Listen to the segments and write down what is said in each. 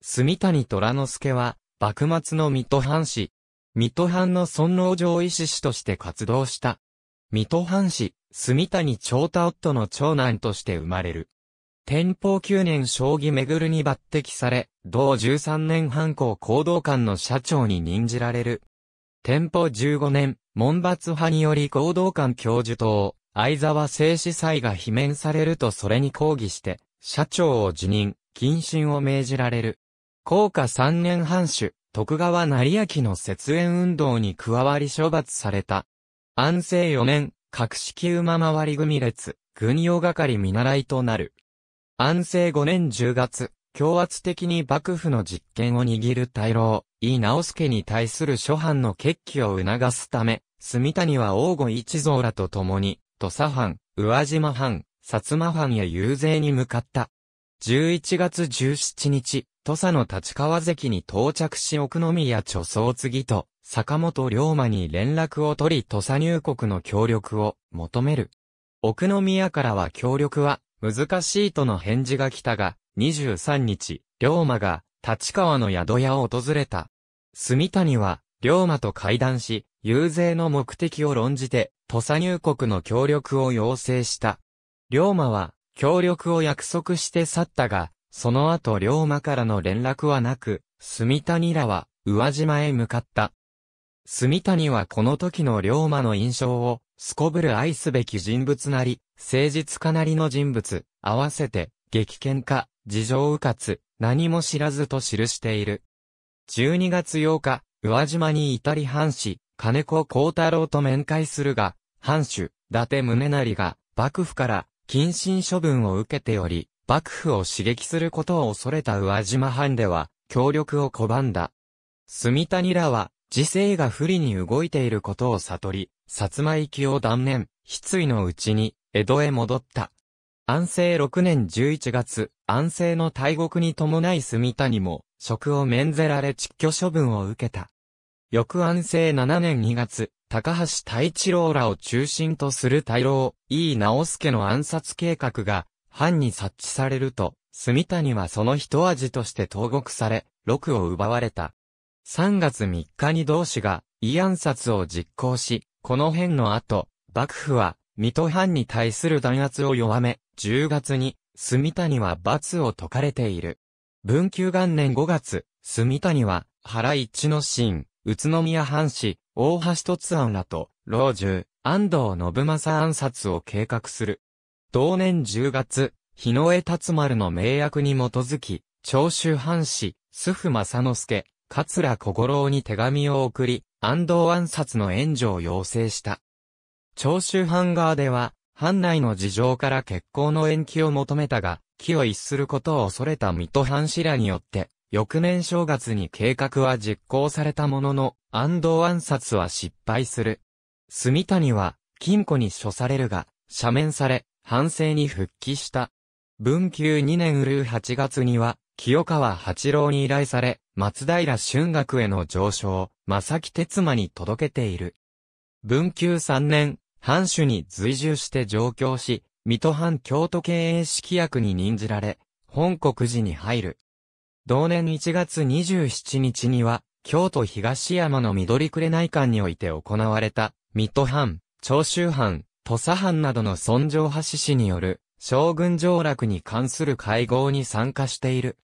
住谷虎之助は、幕末の水戸藩士。水戸藩の尊王上医志士として活動した。水戸藩士、住谷長太夫の長男として生まれる。天保9年将棋めぐるに抜擢され、同13年半校行動官の社長に任じられる。天保15年、門伐派により行動官教授等、相沢正司祭が罷免されるとそれに抗議して、社長を辞任、謹慎を命じられる。高下三年藩主、徳川成明の節縁運動に加わり処罰された。安政四年、格式馬回り組列、軍用係見習いとなる。安政五年十月、強圧的に幕府の実権を握る大老、井直助に対する諸藩の決起を促すため、住谷は王御一蔵らと共に、土佐藩、宇和島藩、薩摩藩へ遊説に向かった。11月17日、土佐の立川関に到着し奥宮貯蔵継と、坂本龍馬に連絡を取り土佐入国の協力を求める。奥宮からは協力は難しいとの返事が来たが、23日、龍馬が立川の宿屋を訪れた。住谷は龍馬と会談し、遊説の目的を論じて、土佐入国の協力を要請した。龍馬は、協力を約束して去ったが、その後龍馬からの連絡はなく、住谷らは、宇和島へ向かった。住谷はこの時の龍馬の印象を、すこぶる愛すべき人物なり、誠実かなりの人物、合わせて、激喧嘩、事情うかつ、何も知らずと記している。12月8日、宇和島に至り藩士、金子幸太郎と面会するが、藩主、伊達宗成が、幕府から、謹慎処分を受けており、幕府を刺激することを恐れた宇和島藩では、協力を拒んだ。住谷らは、時勢が不利に動いていることを悟り、薩摩行きを断念、失意のうちに、江戸へ戻った。安政6年11月、安政の大国に伴い住谷も、職を免ぜられ窒居処分を受けた。翌安政7年2月、高橋太一郎らを中心とする大老、井伊直助の暗殺計画が、藩に察知されると、住谷はその一味として投獄され、禄を奪われた。3月3日に同志が、慰安殺を実行し、この辺の後、幕府は、水戸藩に対する弾圧を弱め、10月に、住谷は罰を解かれている。文久元年5月、住谷は、原一之進、宇都宮藩士、大橋突案らと、老中、安藤信正暗殺を計画する。同年10月、日野江達丸の名役に基づき、長州藩士、須府正之助、桂小五郎に手紙を送り、安藤暗殺の援助を要請した。長州藩側では、藩内の事情から結婚の延期を求めたが、気を逸することを恐れた水戸藩士らによって、翌年正月に計画は実行されたものの、安藤暗殺は失敗する。住谷は、金庫に処されるが、赦免され、反省に復帰した。文久2年うる8月には、清川八郎に依頼され、松平春学への上昇、正木哲馬に届けている。文久3年、藩主に随従して上京し、水戸藩京都経営式役に任じられ、本国寺に入る。同年1月27日には、京都東山の緑れ内館において行われた、水戸藩、長州藩、土佐藩などの尊上派志士による将軍上洛に関する会合に参加している。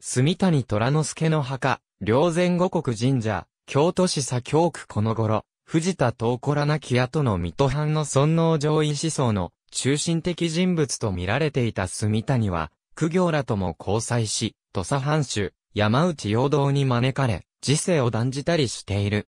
住谷虎之助の墓、両前五国神社、京都市左京区この頃、藤田東子らなきとの水戸藩の尊王上位思想の中心的人物と見られていた住谷は、苦行らとも交際し、土佐藩主、山内陽道に招かれ、時世を断じたりしている。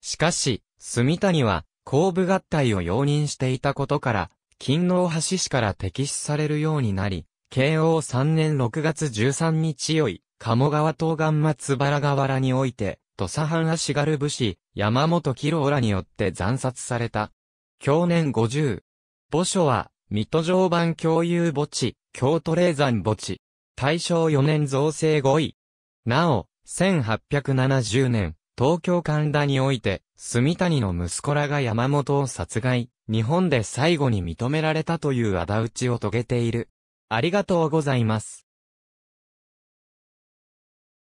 しかし、住谷は、後部合体を容認していたことから、金王橋市から敵視されるようになり、慶応3年6月13日より、鴨川東岸松原河原において、土佐藩足軽武士、山本喜郎らによって斬殺された。去年50。墓所は、水戸常磐共有墓地、京都霊山墓地。大正4年造成5位。なお、1870年、東京神田において、住谷の息子らが山本を殺害、日本で最後に認められたという仇討ちを遂げている。ありがとうございます。